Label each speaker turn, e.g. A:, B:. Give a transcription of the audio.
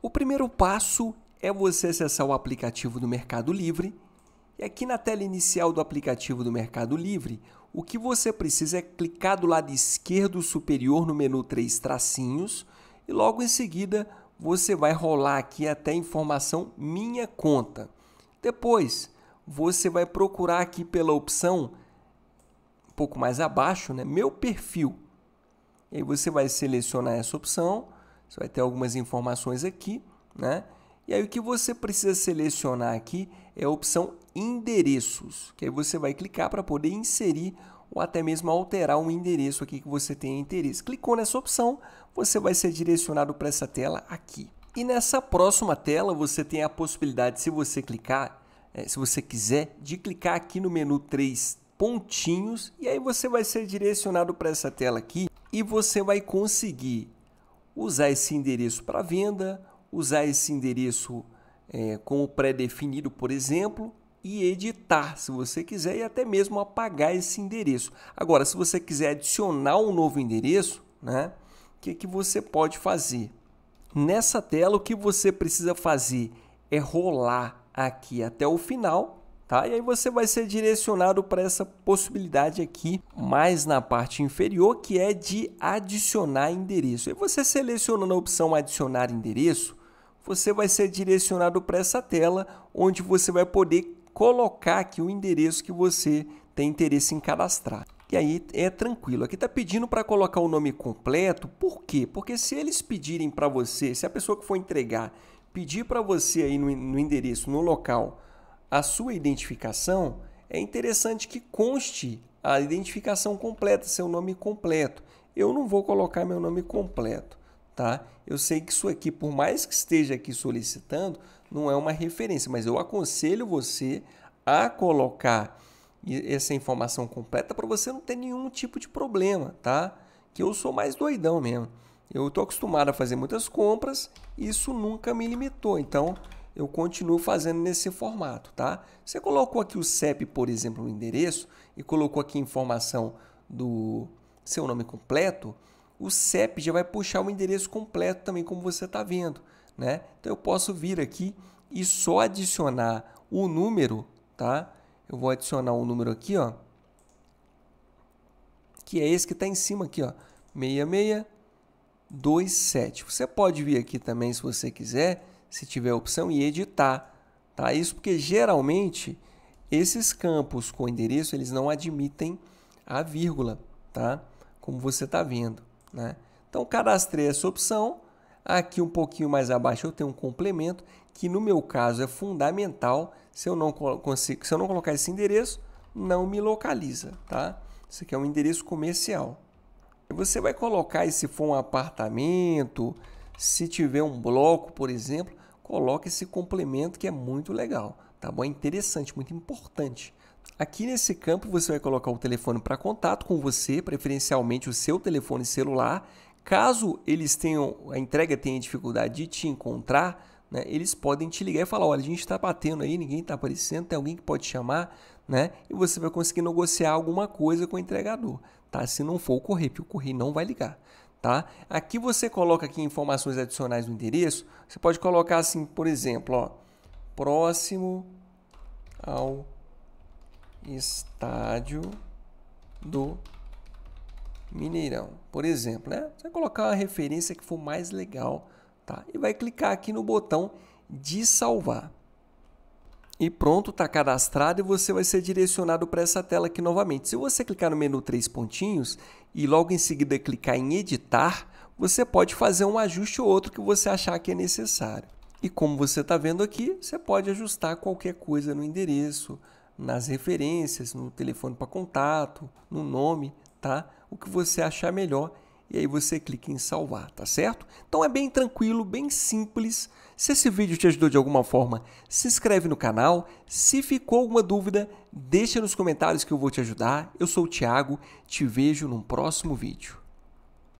A: O primeiro passo é você acessar o aplicativo do Mercado Livre. E aqui na tela inicial do aplicativo do Mercado Livre, o que você precisa é clicar do lado esquerdo superior no menu três tracinhos e logo em seguida você vai rolar aqui até a informação Minha Conta. Depois, você vai procurar aqui pela opção um pouco mais abaixo, né, Meu Perfil. E aí você vai selecionar essa opção você vai ter algumas informações aqui, né? E aí o que você precisa selecionar aqui é a opção endereços, que aí você vai clicar para poder inserir ou até mesmo alterar um endereço aqui que você tenha interesse. Clicou nessa opção, você vai ser direcionado para essa tela aqui. E nessa próxima tela você tem a possibilidade, se você clicar, eh, se você quiser, de clicar aqui no menu três pontinhos e aí você vai ser direcionado para essa tela aqui e você vai conseguir usar esse endereço para venda, usar esse endereço é, como pré-definido, por exemplo, e editar se você quiser e até mesmo apagar esse endereço. Agora, se você quiser adicionar um novo endereço, né, o que, que você pode fazer? Nessa tela, o que você precisa fazer é rolar aqui até o final Tá? E aí você vai ser direcionado para essa possibilidade aqui, mais na parte inferior, que é de adicionar endereço. E você selecionando a opção adicionar endereço, você vai ser direcionado para essa tela, onde você vai poder colocar aqui o endereço que você tem interesse em cadastrar. E aí é tranquilo. Aqui está pedindo para colocar o nome completo. Por quê? Porque se eles pedirem para você, se a pessoa que for entregar pedir para você aí no, no endereço, no local, a sua identificação, é interessante que conste a identificação completa, seu nome completo. Eu não vou colocar meu nome completo, tá? Eu sei que isso aqui, por mais que esteja aqui solicitando, não é uma referência, mas eu aconselho você a colocar essa informação completa para você não ter nenhum tipo de problema, tá? Que eu sou mais doidão mesmo. Eu estou acostumado a fazer muitas compras e isso nunca me limitou. Então, eu continuo fazendo nesse formato, tá? Você colocou aqui o CEP, por exemplo, o endereço e colocou aqui informação do seu nome completo, o CEP já vai puxar o endereço completo também, como você está vendo, né? Então eu posso vir aqui e só adicionar o número, tá? Eu vou adicionar um número aqui, ó, que é esse que está em cima aqui, ó, 6627. Você pode vir aqui também se você quiser se tiver a opção, e editar. Tá? Isso porque geralmente esses campos com endereço eles não admitem a vírgula, tá? como você está vendo. Né? Então cadastrei essa opção. Aqui um pouquinho mais abaixo eu tenho um complemento que no meu caso é fundamental. Se eu não consigo, se eu não colocar esse endereço, não me localiza, tá? Isso aqui é um endereço comercial. Você vai colocar, se for um apartamento, se tiver um bloco, por exemplo, coloca esse complemento que é muito legal, tá bom? É interessante, muito importante. Aqui nesse campo você vai colocar o telefone para contato com você, preferencialmente o seu telefone celular. Caso eles tenham a entrega tenha dificuldade de te encontrar, né, eles podem te ligar e falar, olha, a gente está batendo aí, ninguém está aparecendo, tem alguém que pode chamar, né? E você vai conseguir negociar alguma coisa com o entregador, tá? Se não for o correio, porque o correio não vai ligar tá? Aqui você coloca aqui informações adicionais do endereço. Você pode colocar assim, por exemplo, ó, próximo ao estádio do Mineirão, por exemplo, né? Você vai colocar a referência que for mais legal, tá? E vai clicar aqui no botão de salvar e pronto, está cadastrado e você vai ser direcionado para essa tela aqui novamente. Se você clicar no menu três pontinhos e logo em seguida clicar em editar, você pode fazer um ajuste ou outro que você achar que é necessário. E como você está vendo aqui, você pode ajustar qualquer coisa no endereço, nas referências, no telefone para contato, no nome, tá? O que você achar melhor e aí você clica em salvar, tá certo? Então é bem tranquilo, bem simples. Se esse vídeo te ajudou de alguma forma, se inscreve no canal. Se ficou alguma dúvida, deixa nos comentários que eu vou te ajudar. Eu sou o Thiago, te vejo num próximo vídeo.